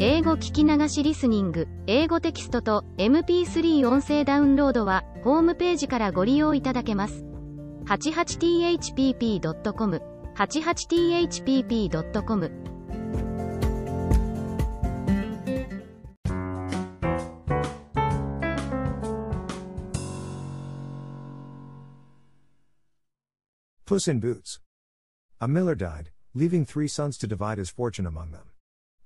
英語聞き流しリスニング、英語テキストと MP3 音声ダウンロードは、ホームページからご利用いただけます。88thpp.com、88thpp.com Puss in Boots. A miller died, leaving three sons to divide his fortune among them.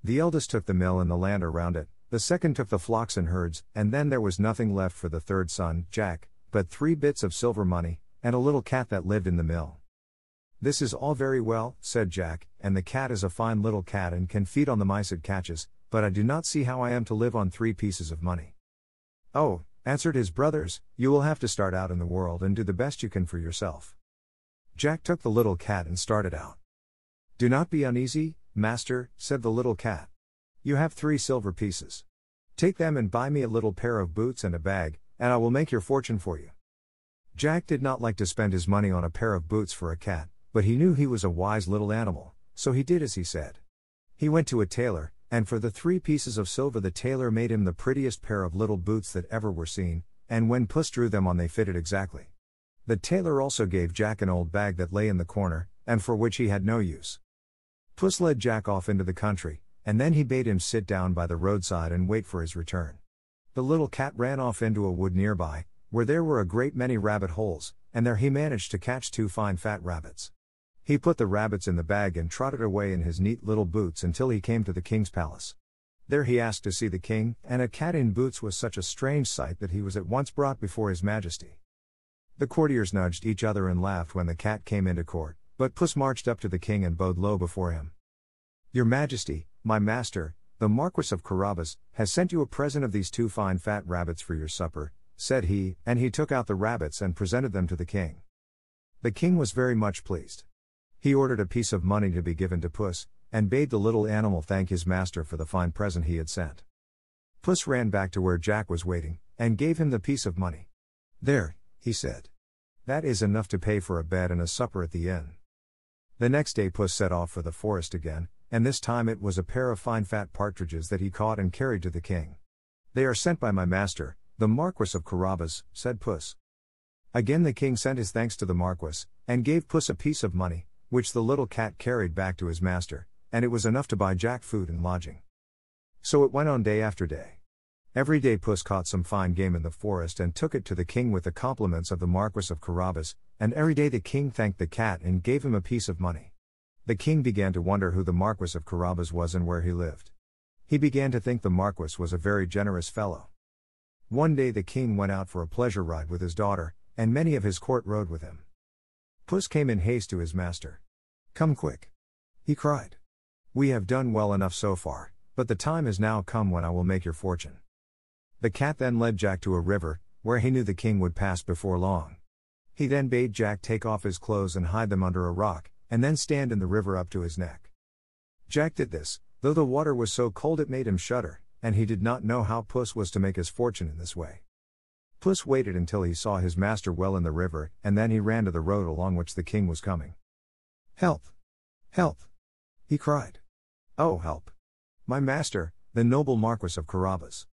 The eldest took the mill and the land around it, the second took the flocks and herds, and then there was nothing left for the third son, Jack, but three bits of silver money, and a little cat that lived in the mill. This is all very well, said Jack, and the cat is a fine little cat and can feed on the mice it catches, but I do not see how I am to live on three pieces of money. Oh, answered his brothers, you will have to start out in the world and do the best you can for yourself. Jack took the little cat and started out. Do not be uneasy, Master, said the little cat. You have three silver pieces. Take them and buy me a little pair of boots and a bag, and I will make your fortune for you. Jack did not like to spend his money on a pair of boots for a cat, but he knew he was a wise little animal, so he did as he said. He went to a tailor, and for the three pieces of silver the tailor made him the prettiest pair of little boots that ever were seen, and when Puss drew them on they fitted exactly. The tailor also gave Jack an old bag that lay in the corner, and for which he had no use. Puss led Jack off into the country, and then he bade him sit down by the roadside and wait for his return. The little cat ran off into a wood nearby, where there were a great many rabbit holes, and there he managed to catch two fine fat rabbits. He put the rabbits in the bag and trotted away in his neat little boots until he came to the king's palace. There he asked to see the king, and a cat in boots was such a strange sight that he was at once brought before his majesty. The courtiers nudged each other and laughed when the cat came into court, but Puss marched up to the king and bowed low before him. Your Majesty, my master, the Marquis of Carabas, has sent you a present of these two fine fat rabbits for your supper, said he, and he took out the rabbits and presented them to the king. The king was very much pleased. He ordered a piece of money to be given to Puss, and bade the little animal thank his master for the fine present he had sent. Puss ran back to where Jack was waiting, and gave him the piece of money. There, he said. That is enough to pay for a bed and a supper at the inn. The next day, Puss set off for the forest again, and this time it was a pair of fine fat partridges that he caught and carried to the king. They are sent by my master, the Marquis of Carabas, said Puss. Again the king sent his thanks to the Marquis, and gave Puss a piece of money, which the little cat carried back to his master, and it was enough to buy Jack food and lodging. So it went on day after day. Every day Puss caught some fine game in the forest and took it to the king with the compliments of the Marquis of Carabas, and every day the king thanked the cat and gave him a piece of money. The king began to wonder who the Marquis of Carabas was and where he lived. He began to think the Marquis was a very generous fellow. One day the king went out for a pleasure ride with his daughter, and many of his court rode with him. Puss came in haste to his master. Come quick! He cried. We have done well enough so far, but the time has now come when I will make your fortune. The cat then led Jack to a river, where he knew the king would pass before long. He then bade Jack take off his clothes and hide them under a rock, and then stand in the river up to his neck. Jack did this, though the water was so cold it made him shudder, and he did not know how Puss was to make his fortune in this way. Puss waited until he saw his master well in the river, and then he ran to the road along which the king was coming. Help! Help! he cried. Oh, help! My master, the noble Marquis of Carabas!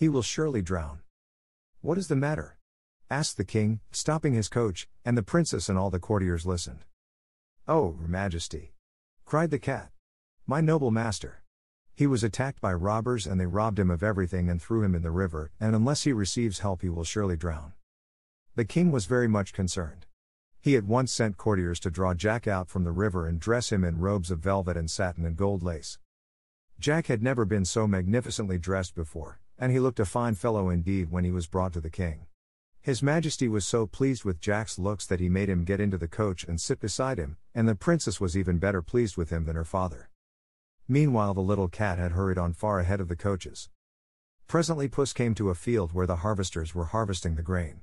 He will surely drown. What is the matter? asked the king, stopping his coach, and the princess and all the courtiers listened. Oh, your majesty! cried the cat. My noble master! He was attacked by robbers and they robbed him of everything and threw him in the river, and unless he receives help, he will surely drown. The king was very much concerned. He at once sent courtiers to draw Jack out from the river and dress him in robes of velvet and satin and gold lace. Jack had never been so magnificently dressed before and he looked a fine fellow indeed when he was brought to the king. His Majesty was so pleased with Jack's looks that he made him get into the coach and sit beside him, and the princess was even better pleased with him than her father. Meanwhile, the little cat had hurried on far ahead of the coaches. Presently, Puss came to a field where the harvesters were harvesting the grain.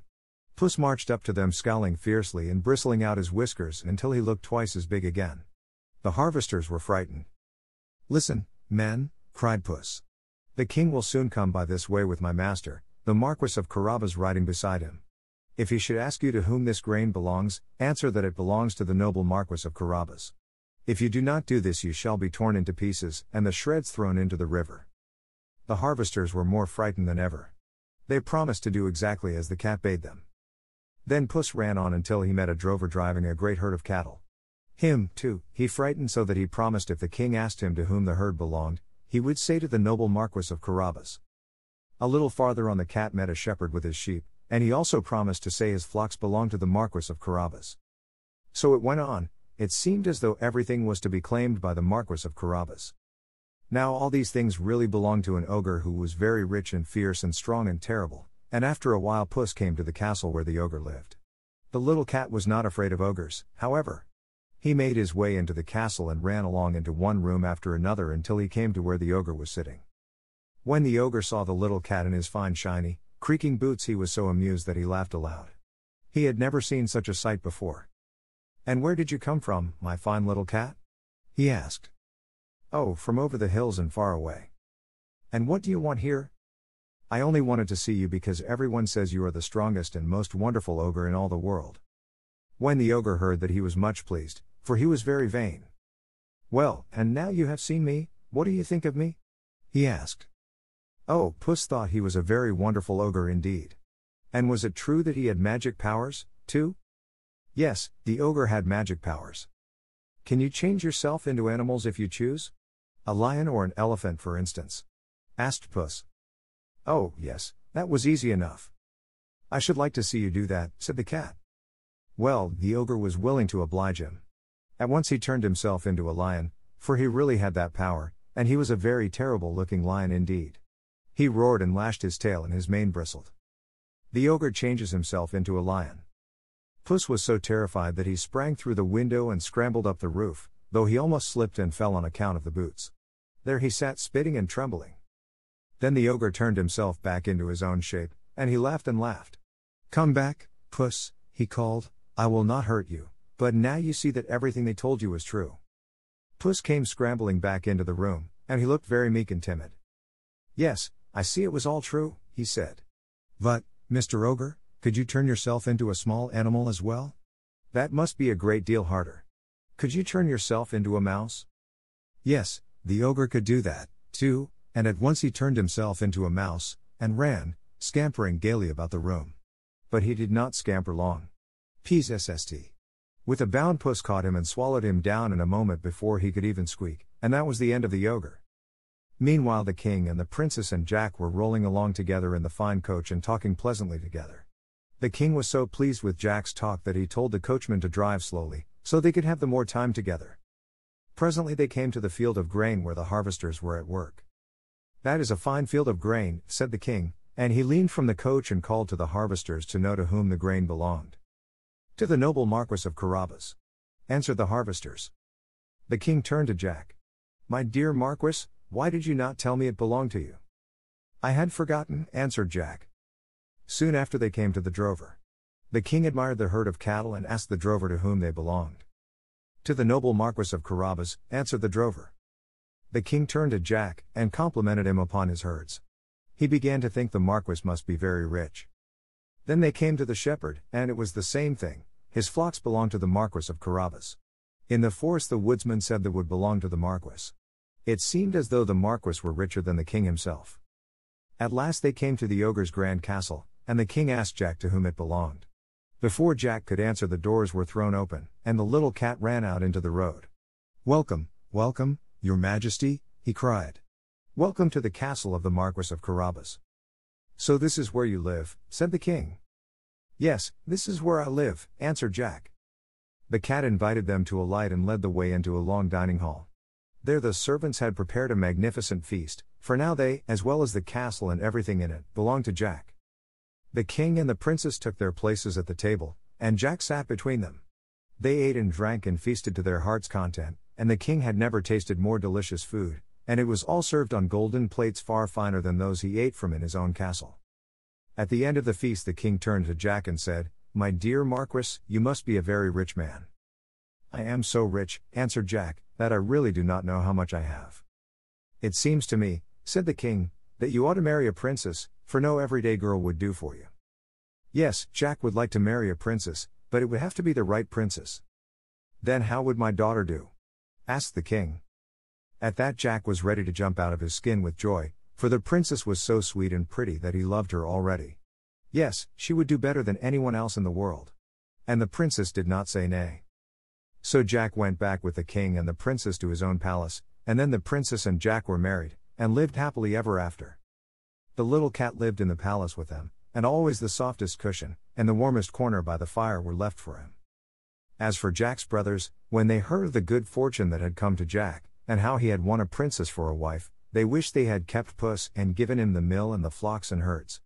Puss marched up to them, scowling fiercely and bristling out his whiskers until he looked twice as big again. The harvesters were frightened. Listen, men, cried Puss. The king will soon come by this way with my master, the Marquis of Carabas riding beside him. If he should ask you to whom this grain belongs, answer that it belongs to the noble Marquis of Carabas. If you do not do this, you shall be torn into pieces, and the shreds thrown into the river. The harvesters were more frightened than ever. They promised to do exactly as the cat bade them. Then Puss ran on until he met a drover driving a great herd of cattle. Him, too, he frightened so that he promised if the king asked him to whom the herd belonged, he would say to the noble Marquis of Carabas. A little farther on, the cat met a shepherd with his sheep, and he also promised to say his flocks belonged to the Marquis of Carabas. So it went on, it seemed as though everything was to be claimed by the Marquis of Carabas. Now all these things really belonged to an ogre who was very rich and fierce and strong and terrible, and after a while Puss came to the castle where the ogre lived. The little cat was not afraid of ogres, however. He made his way into the castle and ran along into one room after another until he came to where the ogre was sitting. When the ogre saw the little cat in his fine shiny, creaking boots, he was so amused that he laughed aloud. He had never seen such a sight before. And where did you come from, my fine little cat? he asked. Oh, from over the hills and far away. And what do you want here? I only wanted to see you because everyone says you are the strongest and most wonderful ogre in all the world. When the ogre heard that, he was much pleased, for he was very vain. Well, and now you have seen me, what do you think of me? he asked. Oh, Puss thought he was a very wonderful ogre indeed. And was it true that he had magic powers, too? Yes, the ogre had magic powers. Can you change yourself into animals if you choose? A lion or an elephant, for instance? asked Puss. Oh, yes, that was easy enough. I should like to see you do that, said the cat. Well, the ogre was willing to oblige him. At once he turned himself into a lion, for he really had that power, and he was a very terrible looking lion indeed. He roared and lashed his tail, and his mane bristled. The ogre changes himself into a lion. Puss was so terrified that he sprang through the window and scrambled up the roof, though he almost slipped and fell on account of the boots. There he sat spitting and trembling. Then the ogre turned himself back into his own shape, and he laughed and laughed. Come back, Puss, he called, I will not hurt you. But now you see that everything they told you was true. Puss came scrambling back into the room, and he looked very meek and timid. Yes, I see it was all true, he said. But, Mr. Ogre, could you turn yourself into a small animal as well? That must be a great deal harder. Could you turn yourself into a mouse? Yes, the ogre could do that, too, and at once he turned himself into a mouse, and ran, scampering gaily about the room. But he did not scamper long. P's SST. With a bound, Puss caught him and swallowed him down in a moment before he could even squeak, and that was the end of the ogre. Meanwhile, the king and the princess and Jack were rolling along together in the fine coach and talking pleasantly together. The king was so pleased with Jack's talk that he told the coachman to drive slowly, so they could have the more time together. Presently, they came to the field of grain where the harvesters were at work. That is a fine field of grain, said the king, and he leaned from the coach and called to the harvesters to know to whom the grain belonged. To the noble Marquis of Carabas. Answered the harvesters. The king turned to Jack. My dear Marquis, why did you not tell me it belonged to you? I had forgotten, answered Jack. Soon after they came to the drover. The king admired the herd of cattle and asked the drover to whom they belonged. To the noble Marquis of Carabas, answered the drover. The king turned to Jack, and complimented him upon his herds. He began to think the Marquis must be very rich. Then they came to the shepherd, and it was the same thing, his flocks belonged to the Marquis of Carabas. In the forest, the woodsman said that would belong to the Marquis. It seemed as though the Marquis were richer than the king himself. At last they came to the ogre's grand castle, and the king asked Jack to whom it belonged. Before Jack could answer, the doors were thrown open, and the little cat ran out into the road. Welcome, welcome, your majesty, he cried. Welcome to the castle of the Marquis of Carabas. So this is where you live, said the king. Yes, this is where I live, answered Jack. The cat invited them to alight and led the way into a long dining hall. There the servants had prepared a magnificent feast, for now they, as well as the castle and everything in it, belonged to Jack. The king and the princess took their places at the table, and Jack sat between them. They ate and drank and feasted to their heart's content, and the king had never tasted more delicious food, and it was all served on golden plates far finer than those he ate from in his own castle. At the end of the feast, the king turned to Jack and said, My dear Marquis, you must be a very rich man. I am so rich, answered Jack, that I really do not know how much I have. It seems to me, said the king, that you ought to marry a princess, for no everyday girl would do for you. Yes, Jack would like to marry a princess, but it would have to be the right princess. Then how would my daughter do? asked the king. At that, Jack was ready to jump out of his skin with joy, for the princess was so sweet and pretty that he loved her already. Yes, she would do better than anyone else in the world. And the princess did not say nay. So Jack went back with the king and the princess to his own palace, and then the princess and Jack were married, and lived happily ever after. The little cat lived in the palace with them, and always the softest cushion, and the warmest corner by the fire were left for him. As for Jack's brothers, when they heard of the good fortune that had come to Jack, and how he had won a princess for a wife, They wish they had kept Puss and given him the mill and the flocks and herds.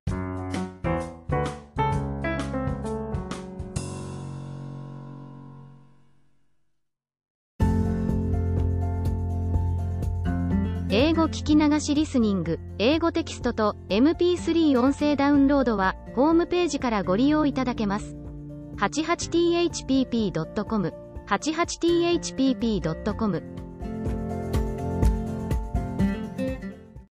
英語聞き流しリスニング、英語テキストと MP3 音声ダウンロードは、ホームページからご利用いただけます。88thpp.com、88thpp.com